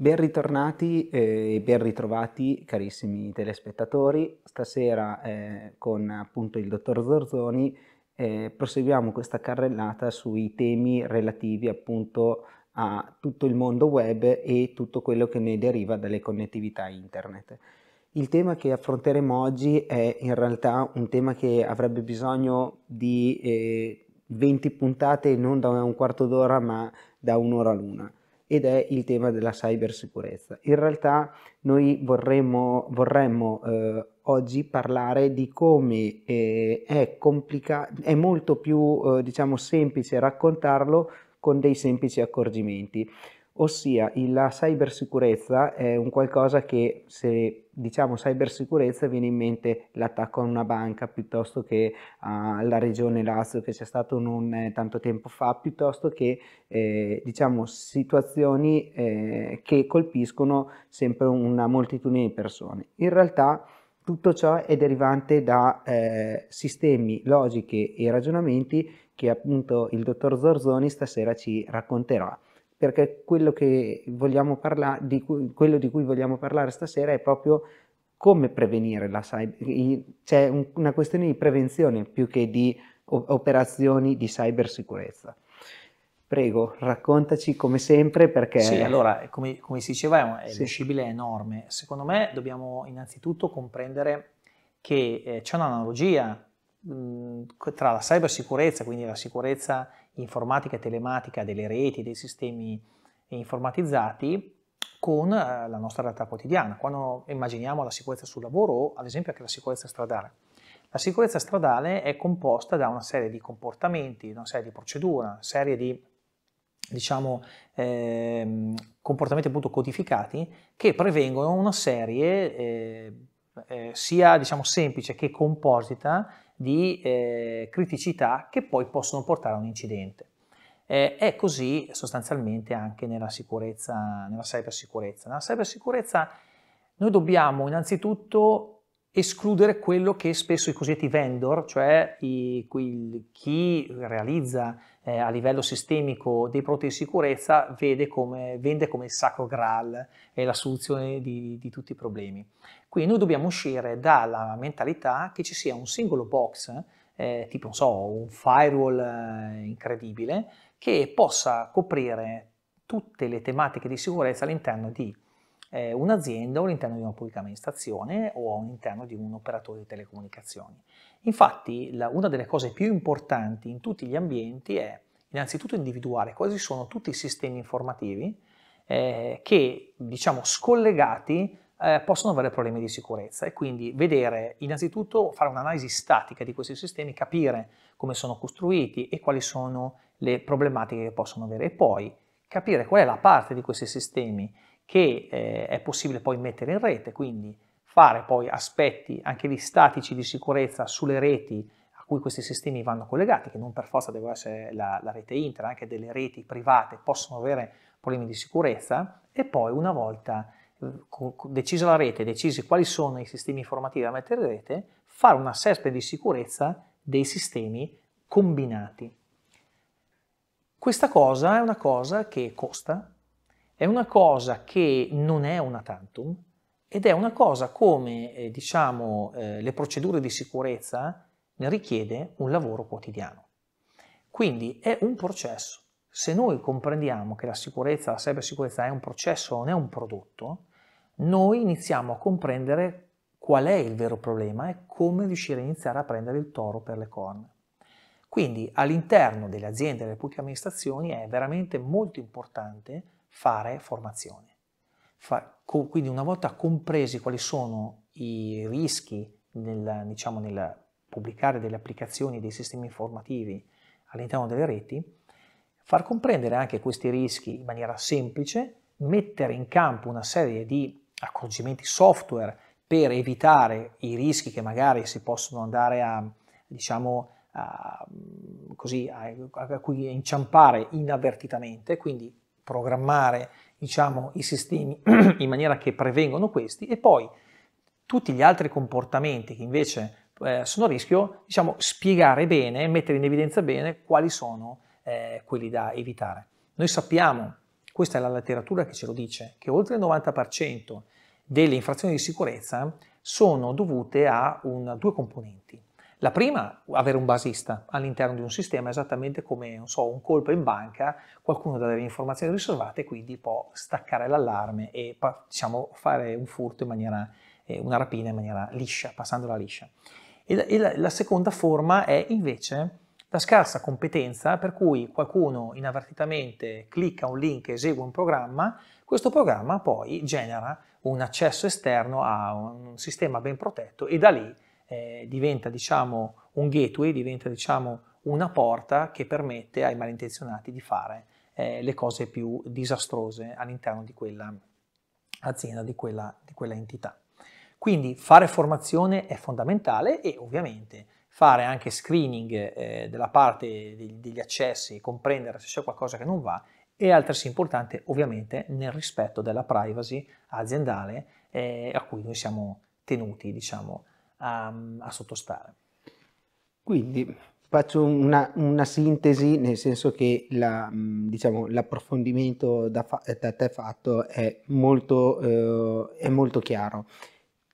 Ben ritornati eh, e ben ritrovati carissimi telespettatori. Stasera eh, con appunto il dottor Zorzoni eh, proseguiamo questa carrellata sui temi relativi appunto a tutto il mondo web e tutto quello che ne deriva dalle connettività internet. Il tema che affronteremo oggi è in realtà un tema che avrebbe bisogno di eh, 20 puntate non da un quarto d'ora ma da un'ora l'una ed è il tema della cybersicurezza. In realtà noi vorremmo, vorremmo eh, oggi parlare di come eh, è, è, molto più eh, diciamo, semplice raccontarlo con dei semplici accorgimenti ossia la cybersicurezza è un qualcosa che se diciamo cybersicurezza viene in mente l'attacco a una banca piuttosto che alla regione Lazio che c'è stato non eh, tanto tempo fa, piuttosto che eh, diciamo situazioni eh, che colpiscono sempre una moltitudine di persone. In realtà tutto ciò è derivante da eh, sistemi, logiche e ragionamenti che appunto il dottor Zorzoni stasera ci racconterà perché quello, parla- di cui, quello, di cui, vogliamo parlare stasera è proprio come prevenire la cyber. C'è un, una questione di prevenzione più che di operazioni di cybersicurezza. Prego, raccontaci come sempre perché... Sì, allora, come, come si diceva, è sì. l'uscibile è enorme. Secondo me dobbiamo innanzitutto comprendere che eh, c'è un'analogia tra la cybersicurezza, quindi la sicurezza informatica e telematica delle reti, dei sistemi informatizzati, con eh, la nostra realtà quotidiana, quando immaginiamo la sicurezza sul lavoro o ad esempio anche la sicurezza stradale. La sicurezza stradale è composta da una serie di comportamenti, una serie di procedure, una serie di diciamo, eh, comportamenti appunto codificati che prevengono una serie eh, eh, sia diciamo, semplice che composita di eh, criticità che poi possono portare a un incidente. Eh, è così sostanzialmente anche nella sicurezza, nella cybersicurezza. Nella cybersicurezza noi dobbiamo innanzitutto escludere quello che spesso i cosiddetti vendor, cioè i, quel, chi realizza eh, a livello sistemico dei prodotti di sicurezza, come, vende come il sacro graal, e la soluzione di, di tutti i problemi. Quindi noi dobbiamo uscire dalla mentalità che ci sia un singolo box, eh, tipo non so, un firewall eh, incredibile, che possa coprire tutte le tematiche di sicurezza all'interno di eh, un'azienda o all'interno di una pubblica amministrazione o all'interno di un operatore di telecomunicazioni. Infatti la, una delle cose più importanti in tutti gli ambienti è innanzitutto individuare quali sono tutti i sistemi informativi eh, che diciamo scollegati eh, possono avere problemi di sicurezza e quindi vedere innanzitutto fare un'analisi statica di questi sistemi, capire come sono costruiti e quali sono le problematiche che possono avere e poi capire qual è la parte di questi sistemi che eh, è possibile poi mettere in rete, quindi fare poi aspetti anche di statici di sicurezza sulle reti a cui questi sistemi vanno collegati, che non per forza devono essere la, la rete internet, anche delle reti private possono avere problemi di sicurezza e poi una volta eh, decisa la rete, decisi quali sono i sistemi informativi da mettere in rete, fare un assessment di sicurezza dei sistemi combinati. Questa cosa è una cosa che costa, è una cosa che non è una tantum ed è una cosa come eh, diciamo, eh, le procedure di sicurezza ne richiede un lavoro quotidiano. Quindi è un processo. Se noi comprendiamo che la sicurezza, la cybersicurezza è un processo, non è un prodotto, noi iniziamo a comprendere qual è il vero problema e come riuscire a iniziare a prendere il toro per le corna. Quindi all'interno delle aziende e delle pubbliche amministrazioni è veramente molto importante fare formazione. Fa, co, quindi una volta compresi quali sono i rischi nel, diciamo, nel pubblicare delle applicazioni, dei sistemi informativi all'interno delle reti, far comprendere anche questi rischi in maniera semplice, mettere in campo una serie di accorgimenti software per evitare i rischi che magari si possono andare a, diciamo, a, così, a, a cui inciampare inavvertitamente, quindi programmare diciamo, i sistemi in maniera che prevengono questi e poi tutti gli altri comportamenti che invece eh, sono a rischio, diciamo, spiegare bene, mettere in evidenza bene quali sono eh, quelli da evitare. Noi sappiamo questa è la letteratura che ce lo dice, che oltre il 90% delle infrazioni di sicurezza sono dovute a un, due componenti. La prima, avere un basista all'interno di un sistema, esattamente come so, un colpo in banca, qualcuno deve avere informazioni riservate, quindi può staccare l'allarme e diciamo, fare un furto in maniera, eh, una rapina in maniera liscia, passandola liscia. E la, e la, la seconda forma è invece la scarsa competenza per cui qualcuno inavvertitamente clicca un link e esegue un programma, questo programma poi genera un accesso esterno a un sistema ben protetto e da lì eh, diventa diciamo, un gateway, diventa diciamo, una porta che permette ai malintenzionati di fare eh, le cose più disastrose all'interno di quella azienda, di quella, di quella entità. Quindi fare formazione è fondamentale e ovviamente fare anche screening eh, della parte degli accessi, comprendere se c'è qualcosa che non va e altresì importante ovviamente nel rispetto della privacy aziendale eh, a cui noi siamo tenuti diciamo, a, a sottostare. Quindi faccio una, una, sintesi nel senso che la, diciamo, l'approfondimento da, fa- da, te fatto è molto, eh, è molto chiaro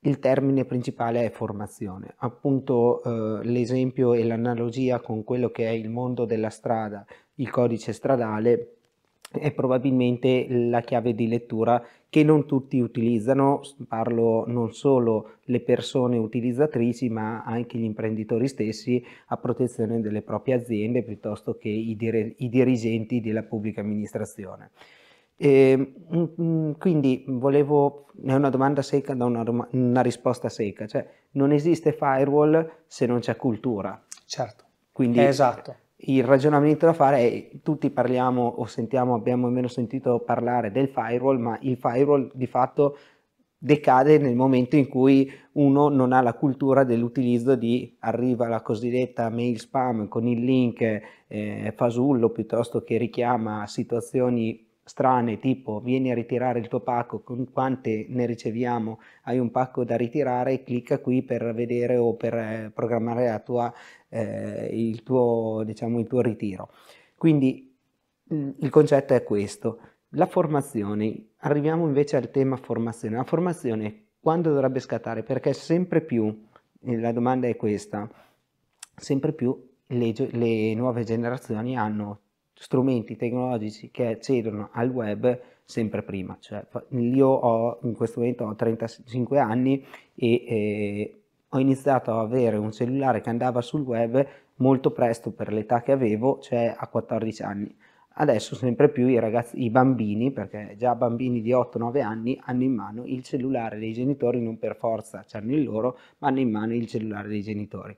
il termine principale è formazione. Appunto eh, l'esempio e l'analogia con quello che è il mondo della strada, il codice stradale, è probabilmente la chiave di lettura che non tutti utilizzano, parlo non solo le persone utilizzatrici ma anche gli imprenditori stessi a protezione delle proprie aziende piuttosto che i, dir i dirigenti della pubblica amministrazione. E, ehm, mm, mm, quindi volevo, è una domanda secca da una, una, risposta secca, cioè non esiste firewall se non c'è cultura. Certo, quindi esatto. Il ragionamento da fare è, tutti parliamo o sentiamo, abbiamo almeno sentito parlare del firewall, ma il firewall di fatto decade nel momento in cui uno non ha la cultura dell'utilizzo di arriva la cosiddetta mail spam con il link eh, fasullo piuttosto che richiama situazioni strane tipo vieni a ritirare il tuo pacco, con quante ne riceviamo, hai un pacco da ritirare, clicca qui per vedere o per eh, programmare la tua, eh, il, tuo, diciamo, il tuo ritiro. Quindi mm, il concetto è questo. La formazione, arriviamo invece al tema formazione. La formazione quando dovrebbe scattare? Perché sempre più, eh, la domanda è questa, sempre più le, le nuove generazioni hanno strumenti tecnologici che accedono al web sempre prima. Cioè, io ho, in questo momento ho 35 anni e eh, ho iniziato ad avere un cellulare che andava sul web molto presto per l'età che avevo, cioè a 14 anni. Adesso sempre più i, ragazzi, i bambini, perché già bambini di 8-9 anni hanno in mano il cellulare dei genitori, non per forza hanno il loro, ma hanno in mano il cellulare dei genitori.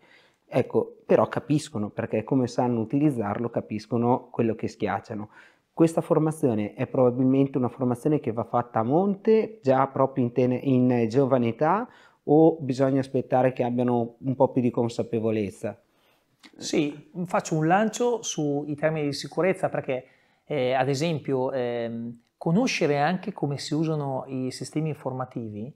Ecco, però capiscono perché come sanno utilizzarlo, capiscono quello che schiacciano. Questa formazione è probabilmente una formazione che va fatta a monte, già proprio in, ten- in giovane età, o bisogna aspettare che abbiano un po' più di consapevolezza? Sì, faccio un lancio sui termini di sicurezza perché, eh, ad esempio, eh, conoscere anche come si usano i sistemi informativi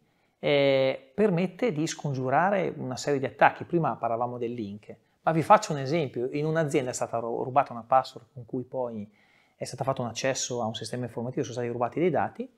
eh, permette di scongiurare una serie di attacchi. Prima parlavamo del link, ma vi faccio un esempio. In un'azienda è stata rubata una password con cui poi è stato fatto un accesso a un sistema informativo, sono stati rubati dei dati,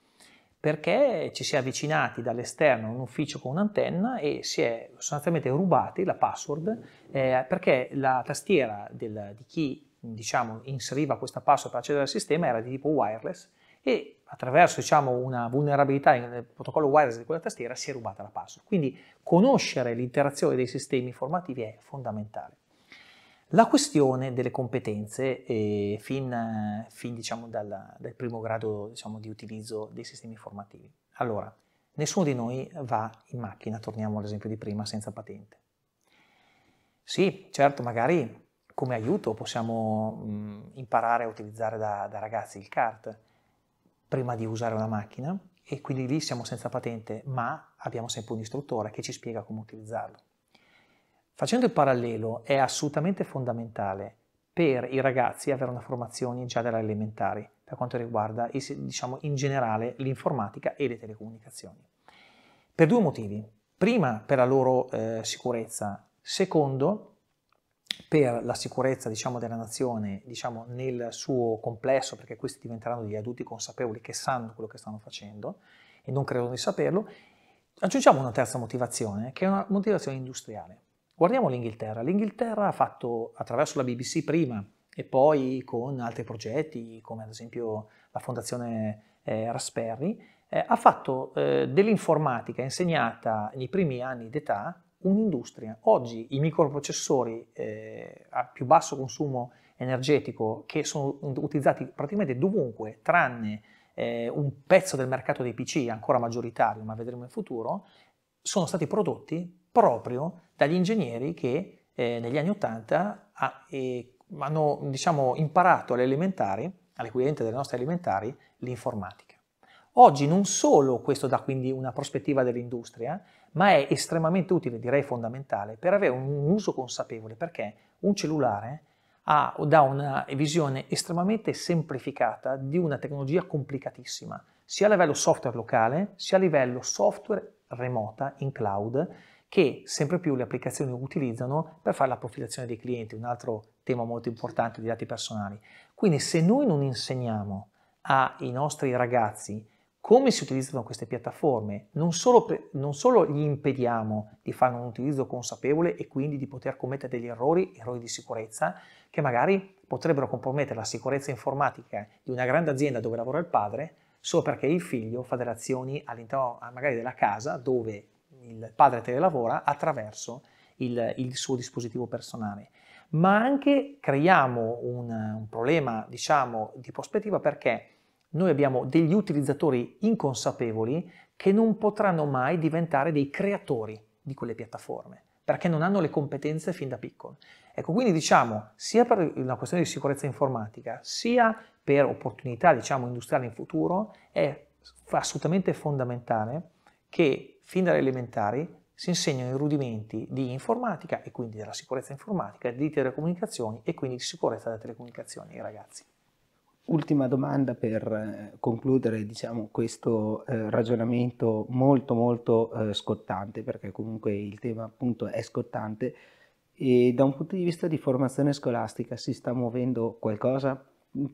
perché ci si è avvicinati dall'esterno a un ufficio con un'antenna e si è sostanzialmente rubati la password eh, perché la tastiera del, di chi diciamo, inseriva questa password per accedere al sistema era di tipo wireless e attraverso diciamo, una vulnerabilità nel protocollo wireless di quella tastiera si è rubata la password. Quindi conoscere l'interazione dei sistemi informativi è fondamentale. La questione delle competenze eh, fin, fin diciamo, dal, dal, primo grado diciamo, di utilizzo dei sistemi informativi. Allora, nessuno di noi va in macchina, torniamo all'esempio di prima, senza patente. Sì, certo, magari come aiuto possiamo mh, mm, imparare a utilizzare da, da ragazzi il CART, prima di usare una macchina e quindi lì siamo senza patente, ma abbiamo sempre un istruttore che ci spiega come utilizzarlo. Facendo il parallelo, è assolutamente fondamentale per i ragazzi avere una formazione già dalle elementari per quanto riguarda diciamo, in generale l'informatica e le telecomunicazioni. Per due motivi. Prima per la loro eh, sicurezza, secondo per la sicurezza diciamo, della nazione diciamo, nel suo complesso, perché questi diventeranno degli adulti consapevoli che sanno quello che stanno facendo e non credono di saperlo, aggiungiamo una terza motivazione, che è una motivazione industriale. Guardiamo l'Inghilterra. L'Inghilterra ha fatto, attraverso la BBC prima e poi con altri progetti, come ad esempio la fondazione eh, Raspberry, eh, ha fatto eh, dell'informatica insegnata nei primi anni d'età un'industria. Oggi i microprocessori eh, a più basso consumo energetico che sono utilizzati praticamente dovunque, tranne eh, un pezzo del mercato dei PC ancora maggioritario, ma vedremo in futuro, sono stati prodotti proprio dagli ingegneri che eh, negli anni 80 ha, hanno diciamo, imparato alle elementari, all'equivalente delle nostre elementari, l'informatica. Oggi non solo questo dà quindi una prospettiva dell'industria, ma è estremamente utile, direi fondamentale, per avere un uso consapevole, perché un cellulare ha, dà una visione estremamente semplificata di una tecnologia complicatissima, sia a livello software locale, sia a livello software remota in cloud, che sempre più le applicazioni utilizzano per fare la profilazione dei clienti, un altro tema molto importante di dati personali. Quindi se noi non insegniamo ai nostri ragazzi come si utilizzano queste piattaforme, non solo, per, non solo, gli impediamo di fare un utilizzo consapevole e quindi di poter commettere degli errori, errori di sicurezza, che magari potrebbero compromettere la sicurezza informatica di una grande azienda dove lavora il padre, solo perché il figlio fa delle azioni all'interno magari della casa dove il padre telelavora attraverso il, il suo dispositivo personale. Ma anche creiamo un, un problema, diciamo, di prospettiva perché noi abbiamo degli utilizzatori inconsapevoli che non potranno mai diventare dei creatori di quelle piattaforme perché non hanno le competenze fin da piccolo. Ecco, quindi diciamo, sia per una questione di sicurezza informatica, sia per opportunità, diciamo, industriali in futuro, è assolutamente fondamentale che fin dalle elementari si insegnano i rudimenti di informatica e quindi della sicurezza informatica, di telecomunicazioni e quindi di sicurezza delle telecomunicazioni, ragazzi. Ultima domanda per eh, concludere diciamo, questo eh, ragionamento molto molto eh, scottante, perché comunque il tema appunto è scottante, e da un punto di vista di formazione scolastica si sta muovendo qualcosa?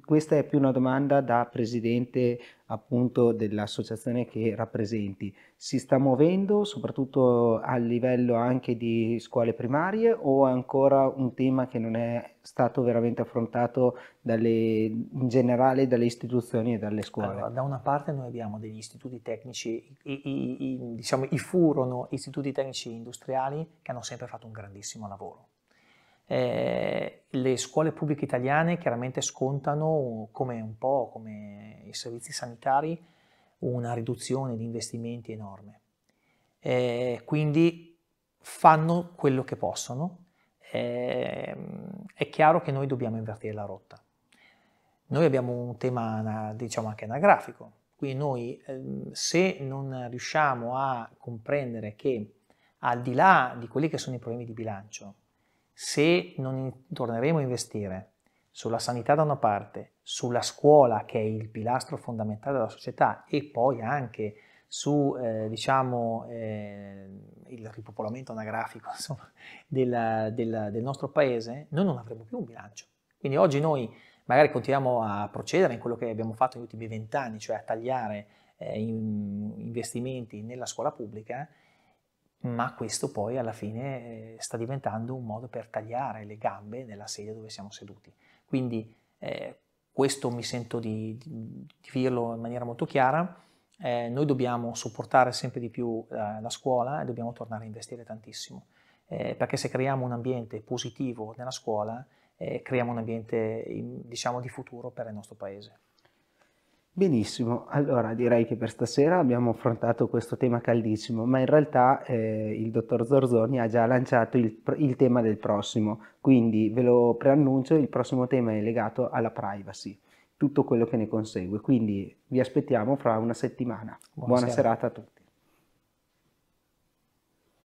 Questa è più una domanda da presidente appunto dell'associazione che rappresenti. Si sta muovendo soprattutto a livello anche di scuole primarie o è ancora un tema che non è stato veramente affrontato dalle, in generale dalle istituzioni e dalle scuole? Allora, da una parte noi abbiamo degli istituti tecnici, i, i, i, diciamo, i furono istituti tecnici industriali che hanno sempre fatto un grandissimo lavoro eh, le scuole pubbliche italiane chiaramente scontano, come un po' come i servizi sanitari, una riduzione di investimenti enorme. Eh, quindi fanno quello che possono. Eh, è chiaro che noi dobbiamo invertire la rotta. Noi abbiamo un tema, diciamo, anche anagrafico. Quindi noi, ehm, se non riusciamo a comprendere che al di là di quelli che sono i problemi di bilancio, se non in- torneremo a investire sulla sanità da una parte, sulla scuola che è il pilastro fondamentale della società e poi anche su eh, diciamo, eh, il ripopolamento anagrafico insomma, della, della, del nostro paese, noi non avremo più un bilancio. Quindi oggi noi magari continuiamo a procedere in quello che abbiamo fatto negli ultimi vent'anni, cioè a tagliare eh, in investimenti nella scuola pubblica, ma questo poi alla fine eh, sta diventando un modo per tagliare le gambe nella sedia dove siamo seduti. Quindi eh, questo mi sento di, di, dirlo in maniera molto chiara, eh, noi dobbiamo supportare sempre di più eh, la scuola e dobbiamo tornare a investire tantissimo, eh, perché se creiamo un ambiente positivo nella scuola, eh, creiamo un ambiente diciamo, di futuro per il nostro paese. Benissimo, allora direi che per stasera abbiamo affrontato questo tema caldissimo, ma in realtà eh, il dottor Zorzoni ha già lanciato il, il, tema del prossimo, quindi ve lo preannuncio, il prossimo tema è legato alla privacy, tutto quello che ne consegue, quindi vi aspettiamo fra una settimana. Buona, Buona serata a tutti.